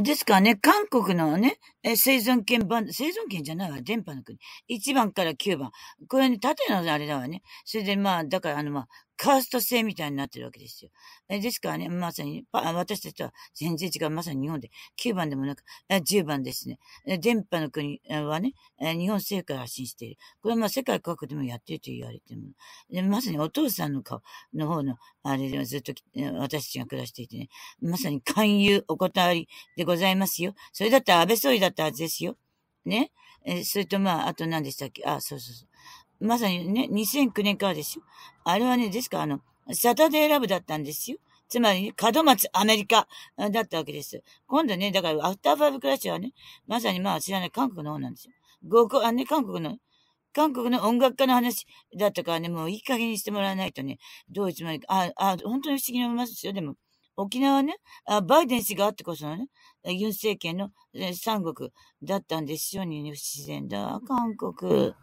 ですからね、韓国のね、生存権番、生存権じゃないわ、電波の国。1番から9番。これね、縦のあれだわね。それでまあ、だからあのまあ、カースト制みたいになってるわけですよ。えですからね、まさに、私たちは全然違う。まさに日本で9番でもなく、え10番ですね。電波の国はね、え日本政ら発信している。これはまあ世界各国でもやっていると言われてるもの。まさにお父さんの顔の方の、あれでずっと私たちが暮らしていてね、まさに勧誘お断りでございますよ。それだったら安倍総理だったはずですよ。ね。えそれとまあ、あと何でしたっけあ、そうそうそう。まさにね、2009年からですよ。あれはね、ですからあの、サタデーラブだったんですよ。つまり、門松アメリカだったわけです。今度ね、だから、アフターファイブクラッシュはね、まさにまあ知らない韓国の方なんですよ。ごコあね、韓国の、韓国の音楽家の話だったからね、もういい加減にしてもらわないとね、どういつまか、あ、あ、本当に不思議な思いますですよ、でも。沖縄ね、あバイデン氏があってこそのね、ユン政権の、三国だったんですよ、に、不自然だ、韓国。